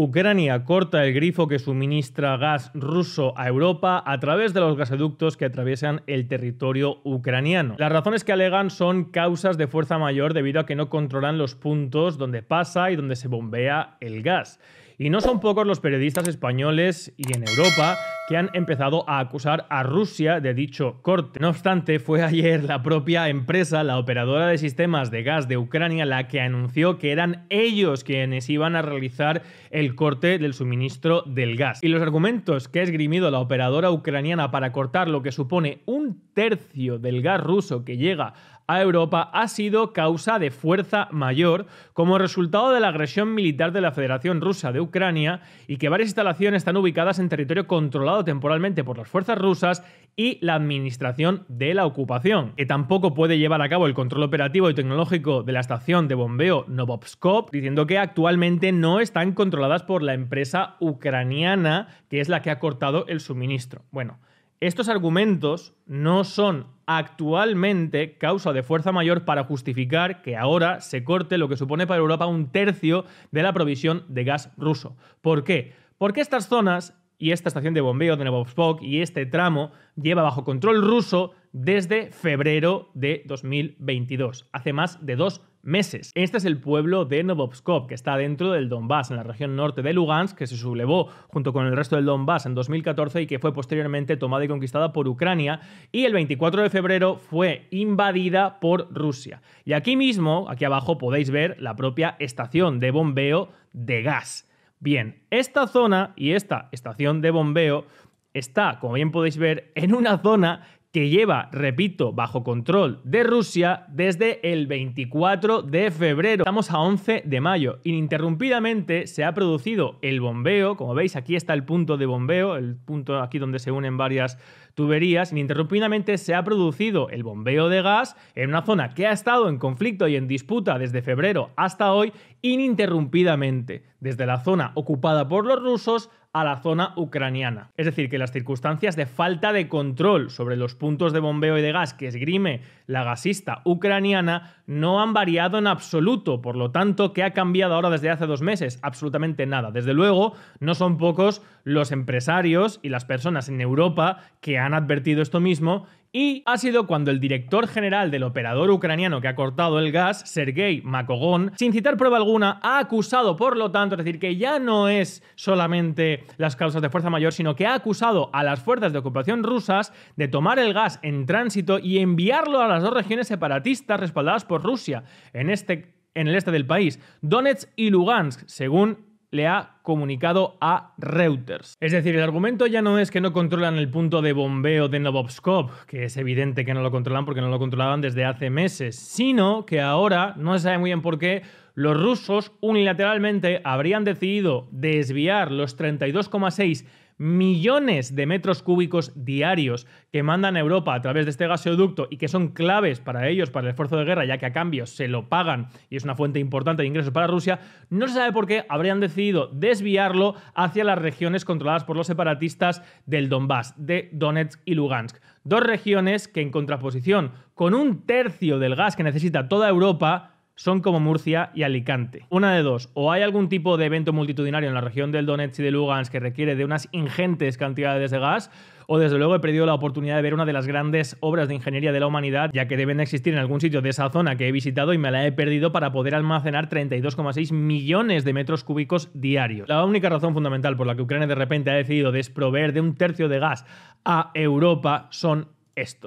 Ucrania corta el grifo que suministra gas ruso a Europa a través de los gasoductos que atraviesan el territorio ucraniano. Las razones que alegan son causas de fuerza mayor debido a que no controlan los puntos donde pasa y donde se bombea el gas. Y no son pocos los periodistas españoles y en Europa que han empezado a acusar a Rusia de dicho corte. No obstante, fue ayer la propia empresa, la operadora de sistemas de gas de Ucrania, la que anunció que eran ellos quienes iban a realizar el corte del suministro del gas. Y los argumentos que ha esgrimido la operadora ucraniana para cortar lo que supone un tercio del gas ruso que llega a Europa ha sido causa de fuerza mayor como resultado de la agresión militar de la Federación Rusa de Ucrania y que varias instalaciones están ubicadas en territorio controlado temporalmente por las fuerzas rusas y la administración de la ocupación, que tampoco puede llevar a cabo el control operativo y tecnológico de la estación de bombeo Novopskov, diciendo que actualmente no están controladas por la empresa ucraniana, que es la que ha cortado el suministro. Bueno, estos argumentos no son actualmente causa de fuerza mayor para justificar que ahora se corte lo que supone para Europa un tercio de la provisión de gas ruso. ¿Por qué? Porque estas zonas y esta estación de bombeo de Novosibirsk y este tramo lleva bajo control ruso desde febrero de 2022, hace más de dos meses. Este es el pueblo de Novopskov, que está dentro del Donbass, en la región norte de Lugansk, que se sublevó junto con el resto del Donbass en 2014 y que fue posteriormente tomada y conquistada por Ucrania, y el 24 de febrero fue invadida por Rusia. Y aquí mismo, aquí abajo, podéis ver la propia estación de bombeo de gas. Bien, esta zona y esta estación de bombeo está, como bien podéis ver, en una zona que lleva, repito, bajo control de Rusia desde el 24 de febrero. Estamos a 11 de mayo. Ininterrumpidamente se ha producido el bombeo. Como veis, aquí está el punto de bombeo, el punto aquí donde se unen varias tuberías. Ininterrumpidamente se ha producido el bombeo de gas en una zona que ha estado en conflicto y en disputa desde febrero hasta hoy, ininterrumpidamente, desde la zona ocupada por los rusos a la zona ucraniana. Es decir, que las circunstancias de falta de control sobre los puntos de bombeo y de gas que esgrime la gasista ucraniana no han variado en absoluto, por lo tanto, ¿qué ha cambiado ahora desde hace dos meses? Absolutamente nada. Desde luego, no son pocos los empresarios y las personas en Europa que han advertido esto mismo y ha sido cuando el director general del operador ucraniano que ha cortado el gas, Sergei Makogon, sin citar prueba alguna, ha acusado, por lo tanto, es decir, que ya no es solamente las causas de fuerza mayor, sino que ha acusado a las fuerzas de ocupación rusas de tomar el gas en tránsito y enviarlo a las dos regiones separatistas respaldadas por Rusia, en este en el este del país, Donetsk y Lugansk, según le ha comunicado a Reuters. Es decir, el argumento ya no es que no controlan el punto de bombeo de Novopskov, que es evidente que no lo controlan porque no lo controlaban desde hace meses, sino que ahora, no se sabe muy bien por qué, los rusos unilateralmente habrían decidido desviar los 32,6 millones de metros cúbicos diarios que mandan a Europa a través de este gasoducto y que son claves para ellos, para el esfuerzo de guerra, ya que a cambio se lo pagan y es una fuente importante de ingresos para Rusia, no se sabe por qué habrían decidido desviarlo hacia las regiones controladas por los separatistas del Donbass, de Donetsk y Lugansk. Dos regiones que en contraposición con un tercio del gas que necesita toda Europa, son como Murcia y Alicante. Una de dos, o hay algún tipo de evento multitudinario en la región del Donetsk y de Lugansk que requiere de unas ingentes cantidades de gas, o desde luego he perdido la oportunidad de ver una de las grandes obras de ingeniería de la humanidad, ya que deben de existir en algún sitio de esa zona que he visitado y me la he perdido para poder almacenar 32,6 millones de metros cúbicos diarios. La única razón fundamental por la que Ucrania de repente ha decidido desproveer de un tercio de gas a Europa son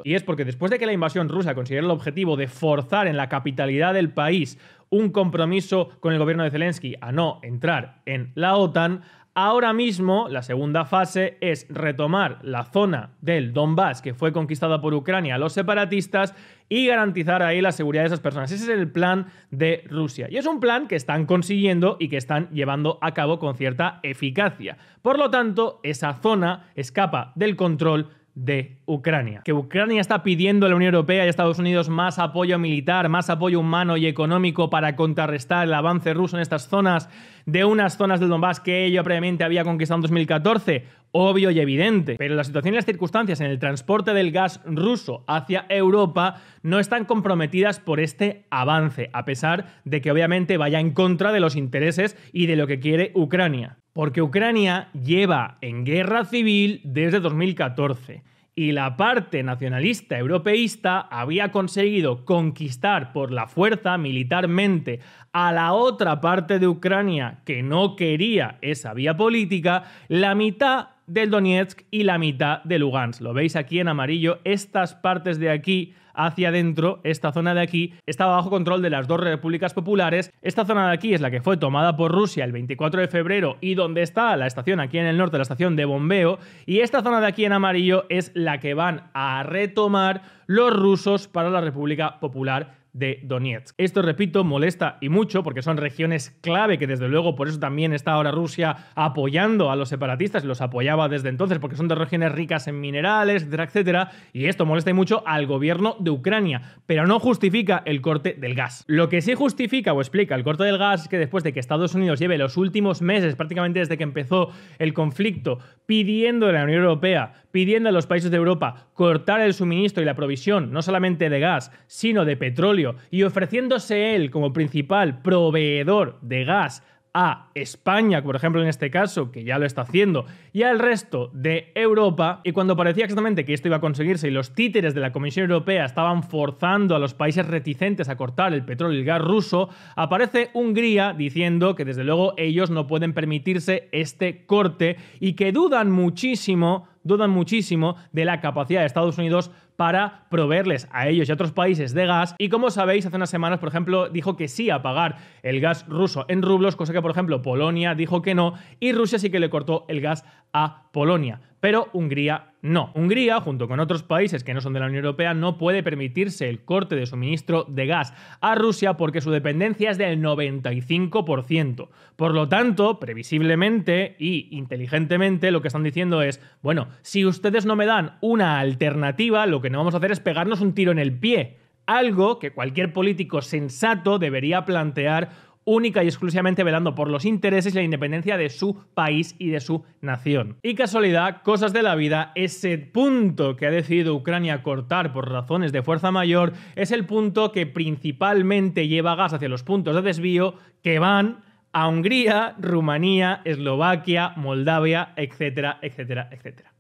y es porque después de que la invasión rusa consiguiera el objetivo de forzar en la capitalidad del país un compromiso con el gobierno de Zelensky a no entrar en la OTAN, Ahora mismo, la segunda fase es retomar la zona del Donbass que fue conquistada por Ucrania a los separatistas y garantizar ahí la seguridad de esas personas. Ese es el plan de Rusia. Y es un plan que están consiguiendo y que están llevando a cabo con cierta eficacia. Por lo tanto, esa zona escapa del control de Ucrania. Que Ucrania está pidiendo a la Unión Europea y a Estados Unidos más apoyo militar, más apoyo humano y económico para contrarrestar el avance ruso en estas zonas, de unas zonas del Donbass que ella previamente había conquistado en 2014, obvio y evidente. Pero la situación y las circunstancias en el transporte del gas ruso hacia Europa no están comprometidas por este avance, a pesar de que obviamente vaya en contra de los intereses y de lo que quiere Ucrania. Porque Ucrania lleva en guerra civil desde 2014 y la parte nacionalista europeísta había conseguido conquistar por la fuerza militarmente a la otra parte de Ucrania que no quería esa vía política, la mitad del Donetsk y la mitad de Lugansk. Lo veis aquí en amarillo, estas partes de aquí hacia adentro, esta zona de aquí estaba bajo control de las dos repúblicas populares. Esta zona de aquí es la que fue tomada por Rusia el 24 de febrero y donde está la estación aquí en el norte, la estación de bombeo. Y esta zona de aquí en amarillo es la que van a retomar los rusos para la República Popular de Donetsk. Esto, repito, molesta y mucho porque son regiones clave que desde luego por eso también está ahora Rusia apoyando a los separatistas los apoyaba desde entonces porque son de regiones ricas en minerales, etcétera, etcétera. Y esto molesta y mucho al gobierno de Ucrania, pero no justifica el corte del gas. Lo que sí justifica o explica el corte del gas es que después de que Estados Unidos lleve los últimos meses, prácticamente desde que empezó el conflicto, pidiendo a la Unión Europea, pidiendo a los países de Europa cortar el suministro y la provisión no solamente de gas, sino de petróleo, y ofreciéndose él como principal proveedor de gas a España, por ejemplo en este caso, que ya lo está haciendo, y al resto de Europa, y cuando parecía exactamente que esto iba a conseguirse y los títeres de la Comisión Europea estaban forzando a los países reticentes a cortar el petróleo y el gas ruso, aparece Hungría diciendo que desde luego ellos no pueden permitirse este corte y que dudan muchísimo, dudan muchísimo de la capacidad de Estados Unidos para proveerles a ellos y a otros países de gas. Y como sabéis, hace unas semanas, por ejemplo, dijo que sí a pagar el gas ruso en rublos, cosa que, por ejemplo, Polonia dijo que no, y Rusia sí que le cortó el gas a Polonia pero Hungría no. Hungría, junto con otros países que no son de la Unión Europea, no puede permitirse el corte de suministro de gas a Rusia porque su dependencia es del 95%. Por lo tanto, previsiblemente y inteligentemente lo que están diciendo es, bueno, si ustedes no me dan una alternativa, lo que no vamos a hacer es pegarnos un tiro en el pie. Algo que cualquier político sensato debería plantear única y exclusivamente velando por los intereses y la independencia de su país y de su nación. Y casualidad, cosas de la vida, ese punto que ha decidido Ucrania cortar por razones de fuerza mayor es el punto que principalmente lleva gas hacia los puntos de desvío que van a Hungría, Rumanía, Eslovaquia, Moldavia, etcétera, etcétera, etcétera.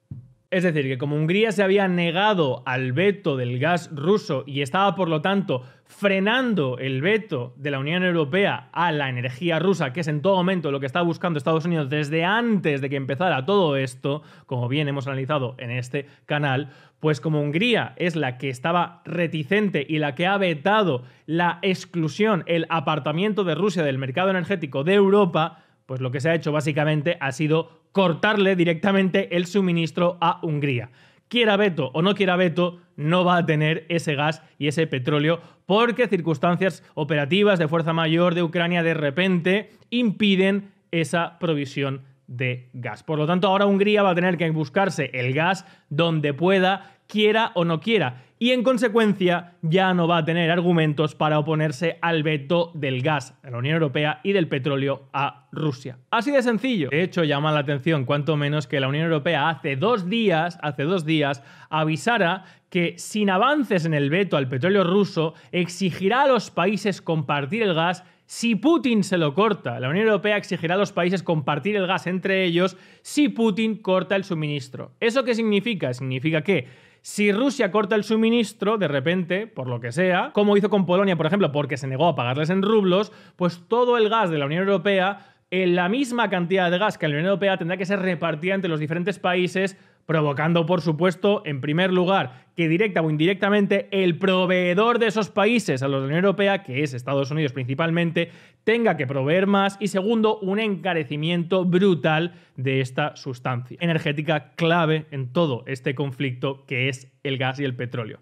Es decir, que como Hungría se había negado al veto del gas ruso y estaba, por lo tanto, frenando el veto de la Unión Europea a la energía rusa, que es en todo momento lo que está buscando Estados Unidos desde antes de que empezara todo esto, como bien hemos analizado en este canal, pues como Hungría es la que estaba reticente y la que ha vetado la exclusión, el apartamiento de Rusia del mercado energético de Europa, pues lo que se ha hecho básicamente ha sido cortarle directamente el suministro a Hungría. Quiera Beto o no quiera Beto, no va a tener ese gas y ese petróleo porque circunstancias operativas de fuerza mayor de Ucrania de repente impiden esa provisión de gas. Por lo tanto, ahora Hungría va a tener que buscarse el gas donde pueda quiera o no quiera, y en consecuencia ya no va a tener argumentos para oponerse al veto del gas a la Unión Europea y del petróleo a Rusia. Así de sencillo. De hecho, llama la atención cuanto menos que la Unión Europea hace dos días, hace dos días, avisara que sin avances en el veto al petróleo ruso, exigirá a los países compartir el gas si Putin se lo corta. La Unión Europea exigirá a los países compartir el gas entre ellos si Putin corta el suministro. ¿Eso qué significa? Significa que si Rusia corta el suministro, de repente, por lo que sea, como hizo con Polonia, por ejemplo, porque se negó a pagarles en rublos, pues todo el gas de la Unión Europea, en la misma cantidad de gas que la Unión Europea, tendrá que ser repartida entre los diferentes países provocando, por supuesto, en primer lugar, que directa o indirectamente el proveedor de esos países a los de la Unión Europea, que es Estados Unidos principalmente, tenga que proveer más y segundo, un encarecimiento brutal de esta sustancia energética clave en todo este conflicto que es el gas y el petróleo.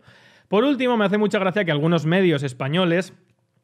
Por último, me hace mucha gracia que algunos medios españoles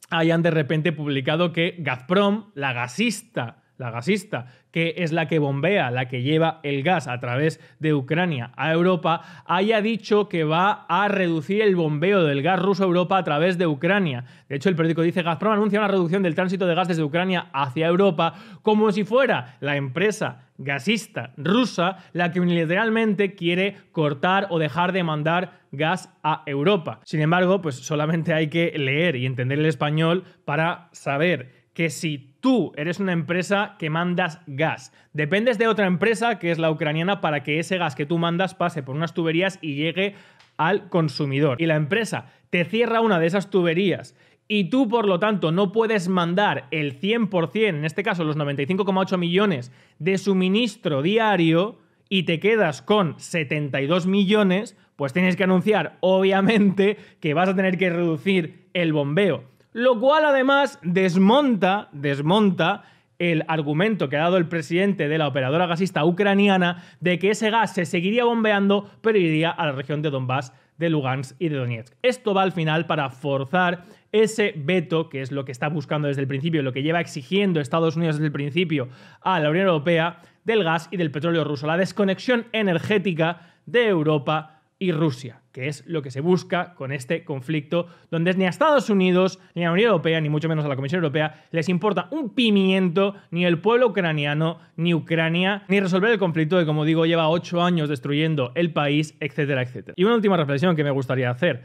hayan de repente publicado que Gazprom, la gasista la gasista, que es la que bombea, la que lleva el gas a través de Ucrania a Europa, haya dicho que va a reducir el bombeo del gas ruso a Europa a través de Ucrania. De hecho, el periódico dice Gazprom anuncia una reducción del tránsito de gas desde Ucrania hacia Europa como si fuera la empresa gasista rusa la que unilateralmente quiere cortar o dejar de mandar gas a Europa. Sin embargo, pues solamente hay que leer y entender el español para saber que si Tú eres una empresa que mandas gas. Dependes de otra empresa, que es la ucraniana, para que ese gas que tú mandas pase por unas tuberías y llegue al consumidor. Y la empresa te cierra una de esas tuberías y tú, por lo tanto, no puedes mandar el 100%, en este caso los 95,8 millones de suministro diario y te quedas con 72 millones, pues tienes que anunciar, obviamente, que vas a tener que reducir el bombeo lo cual además desmonta, desmonta el argumento que ha dado el presidente de la operadora gasista ucraniana de que ese gas se seguiría bombeando, pero iría a la región de Donbass, de Lugansk y de Donetsk. Esto va al final para forzar ese veto, que es lo que está buscando desde el principio, lo que lleva exigiendo Estados Unidos desde el principio a la Unión Europea, del gas y del petróleo ruso, la desconexión energética de Europa y Rusia, que es lo que se busca con este conflicto, donde ni a Estados Unidos, ni a la Unión Europea, ni mucho menos a la Comisión Europea, les importa un pimiento, ni el pueblo ucraniano, ni Ucrania, ni resolver el conflicto que, como digo, lleva ocho años destruyendo el país, etcétera, etcétera. Y una última reflexión que me gustaría hacer.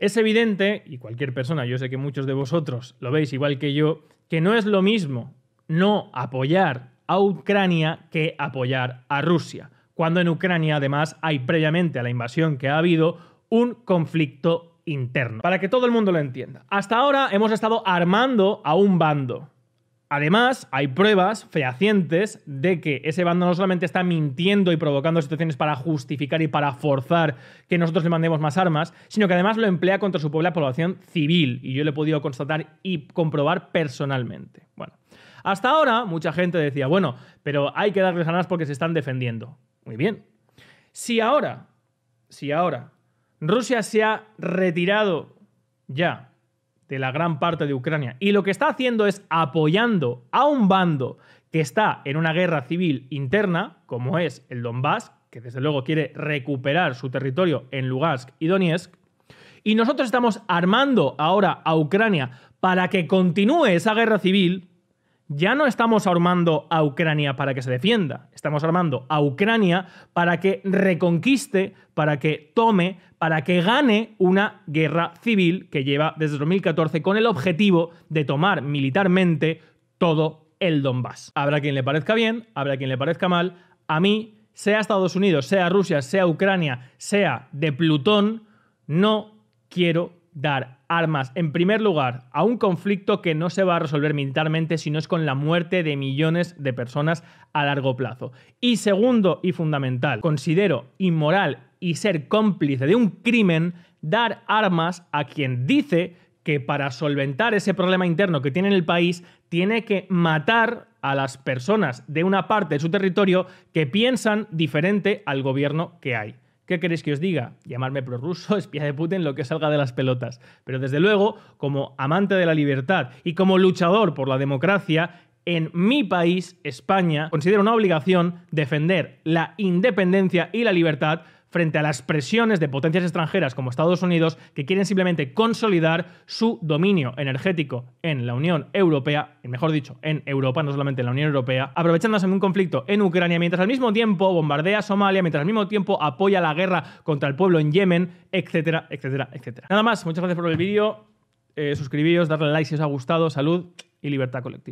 Es evidente, y cualquier persona, yo sé que muchos de vosotros lo veis igual que yo, que no es lo mismo no apoyar a Ucrania que apoyar a Rusia cuando en Ucrania además hay previamente a la invasión que ha habido un conflicto interno. Para que todo el mundo lo entienda. Hasta ahora hemos estado armando a un bando. Además, hay pruebas fehacientes de que ese bando no solamente está mintiendo y provocando situaciones para justificar y para forzar que nosotros le mandemos más armas, sino que además lo emplea contra su propia población civil, y yo lo he podido constatar y comprobar personalmente. Bueno, hasta ahora mucha gente decía, bueno, pero hay que darles armas porque se están defendiendo. Muy bien. Si ahora, si ahora Rusia se ha retirado ya de la gran parte de Ucrania y lo que está haciendo es apoyando a un bando que está en una guerra civil interna, como es el Donbass, que desde luego quiere recuperar su territorio en Lugansk y Donetsk, y nosotros estamos armando ahora a Ucrania para que continúe esa guerra civil, ya no estamos armando a Ucrania para que se defienda, estamos armando a Ucrania para que reconquiste, para que tome, para que gane una guerra civil que lleva desde 2014 con el objetivo de tomar militarmente todo el Donbass. Habrá quien le parezca bien, habrá quien le parezca mal, a mí, sea Estados Unidos, sea Rusia, sea Ucrania, sea de Plutón, no quiero dar armas, en primer lugar, a un conflicto que no se va a resolver militarmente, no es con la muerte de millones de personas a largo plazo. Y segundo y fundamental, considero inmoral y ser cómplice de un crimen dar armas a quien dice que para solventar ese problema interno que tiene en el país, tiene que matar a las personas de una parte de su territorio que piensan diferente al gobierno que hay. ¿Qué queréis que os diga? Llamarme prorruso, espía de Putin, lo que salga de las pelotas. Pero desde luego, como amante de la libertad y como luchador por la democracia, en mi país, España, considero una obligación defender la independencia y la libertad frente a las presiones de potencias extranjeras como Estados Unidos que quieren simplemente consolidar su dominio energético en la Unión Europea, mejor dicho, en Europa, no solamente en la Unión Europea, aprovechándose de un conflicto en Ucrania mientras al mismo tiempo bombardea Somalia, mientras al mismo tiempo apoya la guerra contra el pueblo en Yemen, etcétera, etcétera, etcétera. Nada más, muchas gracias por el vídeo, suscribiros, eh, suscribíos, darle like si os ha gustado, salud y libertad colectiva.